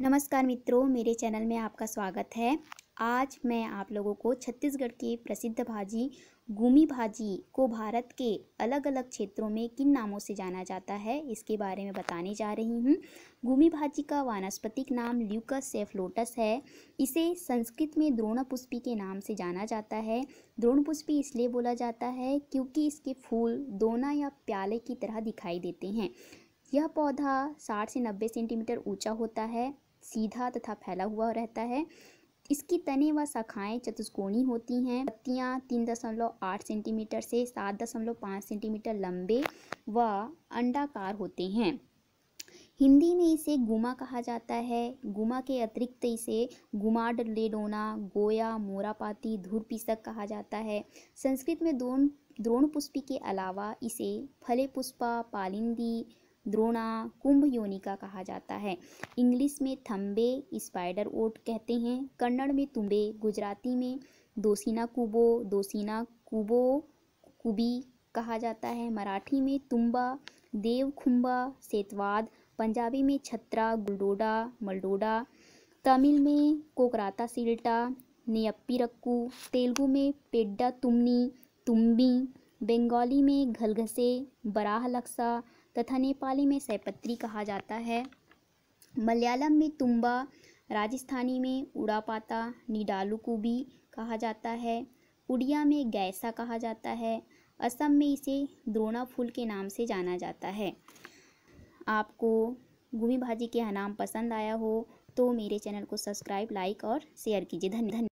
नमस्कार मित्रों मेरे चैनल में आपका स्वागत है आज मैं आप लोगों को छत्तीसगढ़ की प्रसिद्ध भाजी गुमी भाजी को भारत के अलग अलग क्षेत्रों में किन नामों से जाना जाता है इसके बारे में बताने जा रही हूँ गुमी भाजी का वानस्पतिक नाम ल्यूकस सेफलोटस है इसे संस्कृत में द्रोणपुष्पी के नाम से जाना जाता है द्रोणपुष्पी इसलिए बोला जाता है क्योंकि इसके फूल दोना या प्याले की तरह दिखाई देते हैं यह पौधा 60 से 90 सेंटीमीटर ऊंचा होता है सीधा तथा फैला हुआ रहता है इसकी तने व शाखाएं चतुष्कोणी होती हैं पत्तियां तीन दशमलव आठ सेंटीमीटर से सात दशमलव पाँच सेंटीमीटर लंबे व अंडाकार होते हैं हिंदी में इसे गुमा कहा जाता है गुमा के अतिरिक्त इसे गुमाड लेडोना गोया मोरापाती धूरपीसक कहा जाता है संस्कृत में दोन द्रोण पुष्पी के अलावा इसे फले पुष्पा पालिंदी द्रोणा कुंभ योनिका कहा जाता है इंग्लिश में थम्बे स्पाइडर ओट कहते हैं कन्नड़ में तुम्बे गुजराती में दोसीना कुबो दोसीना कुबो कुबी कहा जाता है मराठी में तुम्बा देवखुम्बा सेतवाद पंजाबी में छत्रा गुलडोडा मलडोडा तमिल में कोकराता सिल्टा रक्कू तेलुगु में पेड्डा तुमनी तुम्बी बंगाली में घलघसे बराह लक्सा तथा नेपाली में सैपत्री कहा जाता है मलयालम में तुम्बा राजस्थानी में उड़ापाता निडालुकुबी कहा जाता है उड़िया में गैसा कहा जाता है असम में इसे द्रोणा फूल के नाम से जाना जाता है आपको गुमी भाजी के नाम पसंद आया हो तो मेरे चैनल को सब्सक्राइब लाइक और शेयर कीजिए धन्य धन्य